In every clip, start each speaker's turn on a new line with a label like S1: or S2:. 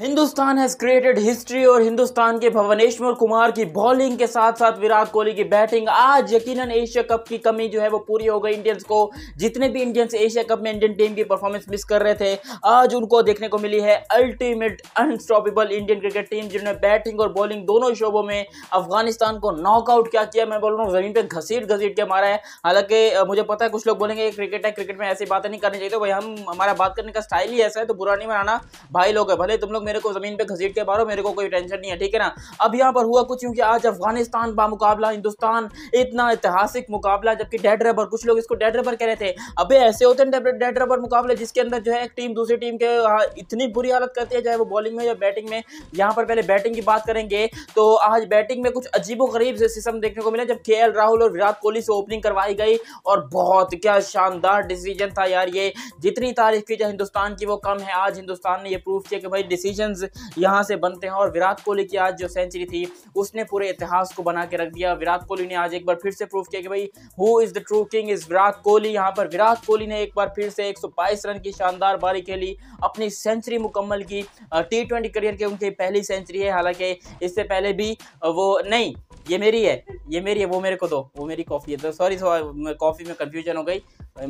S1: Hindustan has created history और हिंदुस्तान के भवनेश्वर कुमार की बॉलिंग के साथ साथ विराट कोहली की बैटिंग आज यकीनन एशिया कप की कमी जो है वो पूरी हो गई इंडियंस को जितने भी इंडियंस एशिया कप में इंडियन टीम की परफॉर्मेंस मिस कर रहे थे आज उनको देखने को मिली है ultimate unstoppable Indian cricket team जिन्होंने बैटिंग और बॉलिंग दोनों शोबों में अफगानिस्तान को नॉकआउट क्या किया मैं बोल रहा हूँ जमीन पर घसीट घसीट के मारा है हालांकि मुझे पता है कुछ लोग बोलेंगे क्रिकेट है क्रिकेट में ऐसी बातें नहीं करनी चाहिए तो भाई हम हमारा बात करने का स्टाइल ही ऐसा है तो बुरा नहीं मनाना भाई लोग है भले तुम लोग मेरे को ज़मीन पे घसीट के मारो मेरे को कोई टेंशन नहीं है ठीक है ना अब यहाँ पर हुआ कुछ क्योंकि आज अफगानिस्तान मुकाबला हिंदुस्तान इतना ऐतिहासिक मुकाबला जबकि डेड रबर कुछ लोग इसको डेड रबर कह रहे थे अबे ऐसे होते हैं डेड रबर मुकाबले जिसके अंदर जो है एक टीम दूसरी टीम के इतनी बुरी हालत करती है चाहे वो बॉलिंग में या बैटिंग में यहाँ पर पहले बैटिंग की बात करेंगे तो आज बैटिंग में कुछ अजीबो गरीब सिस्टम देखने को मिला जब के राहुल और विराट कोहली से ओपनिंग करवाई गई और बहुत क्या शानदार डिसीजन था यार ये जितनी तारीफ की जाए हिंदुस्तान की वो कम है आज हिंदुस्तान ने ये प्रूफ किया कि भाई डिसीजन डिसीजन यहाँ से बनते हैं और विराट कोहली की आज जो सेंचुरी थी उसने पूरे इतिहास को बना के रख दिया विराट कोहली ने आज एक बार फिर से प्रूव किया कि भाई who is the true king is Virat Kohli यहाँ पर विराट कोहली ने एक बार फिर से एक रन की शानदार बारी खेली अपनी सेंचुरी मुकम्मल की टी ट्वेंटी करियर की उनकी पहली सेंचुरी है हालांकि इससे पहले भी वो नहीं ये मेरी है ये मेरी है वो मेरे को दो वो मेरी कॉफ़ी है तो सॉरी कॉफ़ी में कंफ्यूजन हो गई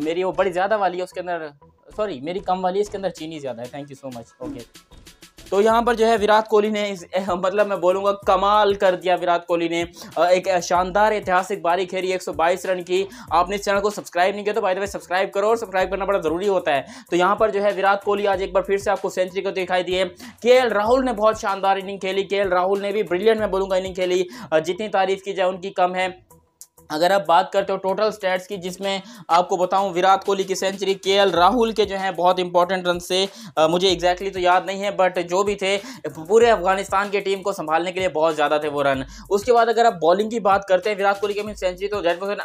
S1: मेरी वो बड़ी ज़्यादा वाली है उसके अंदर सॉरी मेरी कम वाली है इसके अंदर चीनी ज़्यादा है thank you so much okay तो यहाँ पर जो है विराट कोहली ने इस, मतलब मैं बोलूँगा कमाल कर दिया विराट कोहली ने एक शानदार ऐतिहासिक बारी खेली 122 रन की आपने इस चैनल को सब्सक्राइब नहीं किया तो भाई भाई सब्सक्राइब करो और सब्सक्राइब करना बड़ा ज़रूरी होता है तो यहाँ पर जो है विराट कोहली आज एक बार फिर से आपको सेंचुरी को दिखाई दिए के राहुल ने बहुत शानदार इनिंग खेली के राहुल ने भी ब्रिलियंट मैं बोलूँगा इनिंग खेली जितनी तारीफ की जाए उनकी कम है अगर आप बात करते हो टोटल स्टैट्स की जिसमें आपको बताऊं विराट कोहली की सेंचुरी के राहुल के जो हैं बहुत इंपॉर्टेंट रन से आ, मुझे एग्जैक्टली exactly तो याद नहीं है बट जो भी थे पूरे अफगानिस्तान की टीम को संभालने के लिए बहुत ज़्यादा थे वो रन उसके बाद अगर आप बॉलिंग की बात करते हैं विराट कोहली की सेंचुरी तो दैट वॉज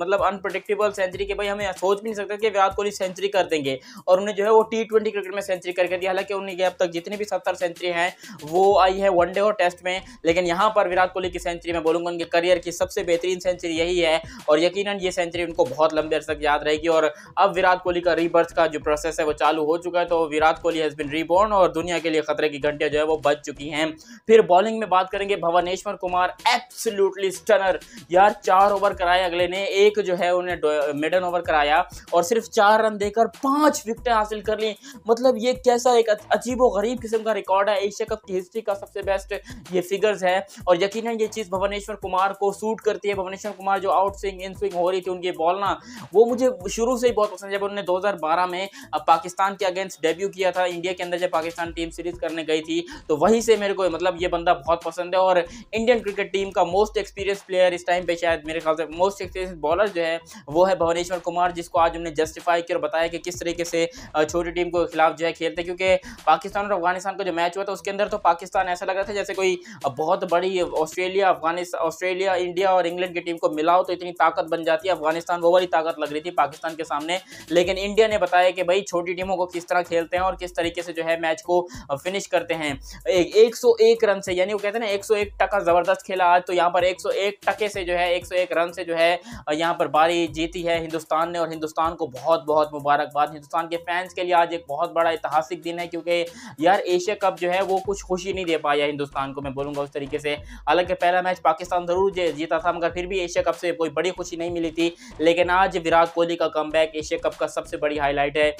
S1: मतलब अनप्रडिक्टेबल सेंचुरी के भाई हमें सोच भी नहीं सकते कि विराट कोहली सेंचुरी कर देंगे और उन्हें जो है वो टी क्रिकेट में सेंचुरी करके दिया हालांकि उन्हें अब तक जितनी भी सत्तर सेंचुरी हैं वो आई है वनडे और टेस्ट में लेकिन यहाँ पर विराट कोहली की सेंचुरी मैं बोलूँगा उनके करियर की सबसे बेहतरीन सेंचुरी यही ही है और यकीन ये सेंचुरी उनको बहुत लंबे अर्से तक याद रहेगी और अब विराट कोहली का रीबर्थ का जो प्रोसेस है वो चालू हो चुका है तो Virat Kohli has been reborn और दुनिया के लिए खतरे की घंटियाँ जो है वो बच चुकी हैं फिर बॉलिंग में बात करेंगे भवनेश्वर कुमार एब्सोल्युटली स्टनर यार चार ओवर कराए अगले ने एक जो है उन्हें मिडन ओवर कराया और सिर्फ चार रन देकर पांच विकटें हासिल कर ली मतलब ये कैसा एक अजीबो गरीब किस्म का रिकॉर्ड है एशिया कप की हिस्ट्री का सबसे बेस्ट ये फिगर्स है और यकीन ये चीज़ भवनेश्वर कुमार को सूट करती है भवनेश्वर कुमार ना जो आउट स्विंग इन स्विंग हो रही थी उनकी बॉल ना वो मुझे शुरू से ही बहुत पसंद जब उन्होंने 2012 में पाकिस्तान के अगेंस्ट डेब्यू किया था इंडिया के अंदर जब पाकिस्तान टीम सीरीज करने गई थी तो वहीं से मेरे को मतलब ये बंदा बहुत पसंद है और इंडियन क्रिकेट टीम का मोस्ट एक्सपीरियंस प्लेयर इस टाइम पर शायद मेरे ख्याल से मोस्ट एक्सपीरियंस बॉलर जो है वो है भुवनेश्वर कुमार जिसको आज उन्होंने जस्टिफाई किया और बताया कि किस तरीके से छोटी टीम के खिलाफ जो है खेलते क्योंकि पाकिस्तान और अफगानिस्तान का जो मैच हुआ था उसके अंदर तो पाकिस्तान ऐसा लग रहा था जैसे कोई बहुत बड़ी ऑस्ट्रेलिया अफगानिस्तान ऑस्ट्रेलिया इंडिया और इंग्लैंड की टीम को मिला मिलाओ तो इतनी ताकत बन जाती है अफगानिस्तान वो वाली ताकत लग रही थी पाकिस्तान के सामने लेकिन इंडिया ने बताया कि भाई छोटी टीमों को किस तरह खेलते हैं और किस तरीके से जो है मैच को फिनिश करते हैं एक एक सौ रन से यानी वो कहते हैं ना एक टका ज़बरदस्त खेला आज तो यहाँ पर एक टके से जो है एक रन से जो है यहाँ पर बारी जीती है हिंदुस्तान ने और हिंदुस्तान को बहुत बहुत मुबारकबाद हिंदुस्तान के फैंस के लिए आज एक बहुत बड़ा ऐतिहासिक दिन है क्योंकि यार एशिया कप जो है वो कुछ खुशी नहीं दे पाया हिंदुस्तान को मैं बोलूंगा उस तरीके से हालांकि पहला मैच पाकिस्तान ज़रूर जीता था मगर फिर भी एशिया कप से कोई बड़ी खुशी नहीं मिली थी लेकिन आज विराट कोहली का कम एशिया कप का सबसे बड़ी हाईलाइट है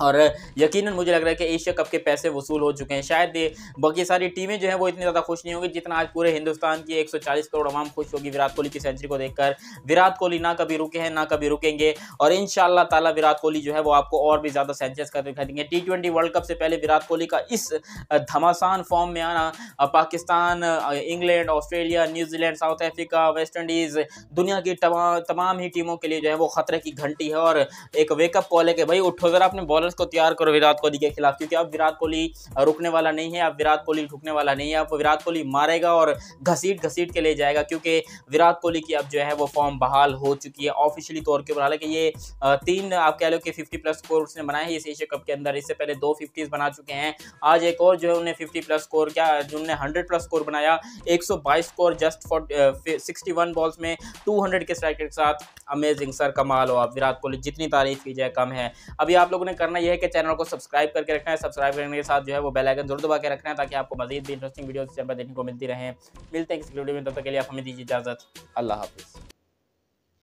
S1: और यकीनन मुझे लग रहा है कि एशिया कप के पैसे वसूल हो चुके हैं शायद बाकी सारी टीमें जो है वो इतनी ज़्यादा खुश नहीं होंगी जितना आज पूरे हिंदुस्तान की 140 करोड़ आवाम खुश होगी विराट कोहली की सेंचुरी को देखकर विराट कोहली ना कभी रुके हैं ना कभी रुकेंगे और इन ताला विराट कोहली जो है वो आपको और भी ज़्यादा सेंचुरीज कर दिखा देंगे टी वर्ल्ड कप से पहले विराट कोहली का इस धमासान फॉर्म में आना Pakistan England Australia New Zealand South Africa West Indies दुनिया की तमाम ही टीमों के लिए जो है वो खतरे की घंटी है और एक वेकअप कॉल है कि भाई उठो ज़रा अपने बॉल बॉलर्स को तैयार करो विराट कोहली के खिलाफ क्योंकि अब विराट कोहली रुकने वाला नहीं है अब विराट कोहली रुकने वाला नहीं है अब विराट कोहली मारेगा और घसीट घसीट के ले जाएगा क्योंकि विराट कोहली की अब जो है वो फॉर्म बहाल हो चुकी है ऑफिशियली तौर के ऊपर हालांकि ये तीन आप कह लो कि फिफ्टी प्लस स्कोर उसने बनाए हैं इस एशिया कप के अंदर इससे पहले दो फिफ्टीज बना चुके हैं आज एक और जो है उन्हें फिफ्टी प्लस स्कोर क्या जो उन्हें हंड्रेड प्लस स्कोर बनाया एक score just for sixty balls में टू के स्ट्राइक के साथ अमेजिंग सर कमाल हो आप विराट कोहली जितनी तारीफ की जाए कम है अभी आप लोगों ने करना करना यह है कि चैनल को सब्सक्राइब करके रखना है सब्सक्राइब करने के साथ जो है वो बेल आइकन जरूर दबा के रखना है ताकि आपको मजीद भी इंटरेस्टिंग वीडियो देखने को मिलती रहे मिलते हैं किसी वीडियो में तब तक के लिए आप हमें दीजिए इजाज़त अल्लाह हाफिज़